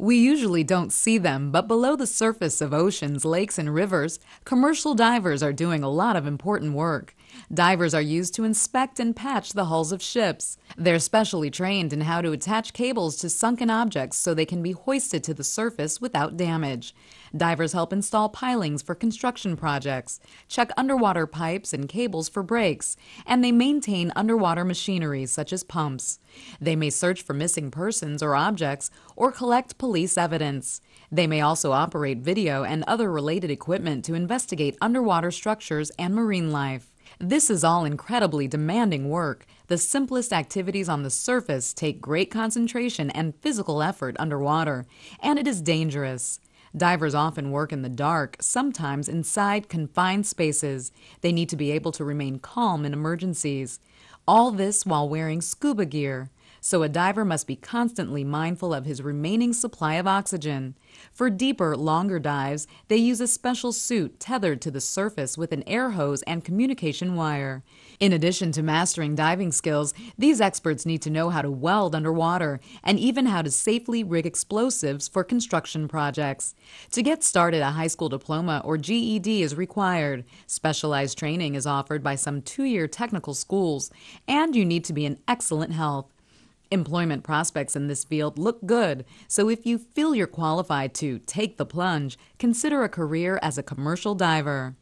We usually don't see them, but below the surface of oceans, lakes, and rivers, commercial divers are doing a lot of important work. Divers are used to inspect and patch the hulls of ships. They're specially trained in how to attach cables to sunken objects so they can be hoisted to the surface without damage. Divers help install pilings for construction projects, check underwater pipes and cables for breaks, and they maintain underwater machinery such as pumps. They may search for missing persons or objects or collect police evidence. They may also operate video and other related equipment to investigate underwater structures and marine life. This is all incredibly demanding work. The simplest activities on the surface take great concentration and physical effort underwater, and it is dangerous. Divers often work in the dark, sometimes inside confined spaces. They need to be able to remain calm in emergencies. All this while wearing scuba gear so a diver must be constantly mindful of his remaining supply of oxygen. For deeper, longer dives, they use a special suit tethered to the surface with an air hose and communication wire. In addition to mastering diving skills, these experts need to know how to weld underwater and even how to safely rig explosives for construction projects. To get started, a high school diploma or GED is required. Specialized training is offered by some two year technical schools, and you need to be in excellent health. Employment prospects in this field look good, so if you feel you're qualified to take the plunge, consider a career as a commercial diver.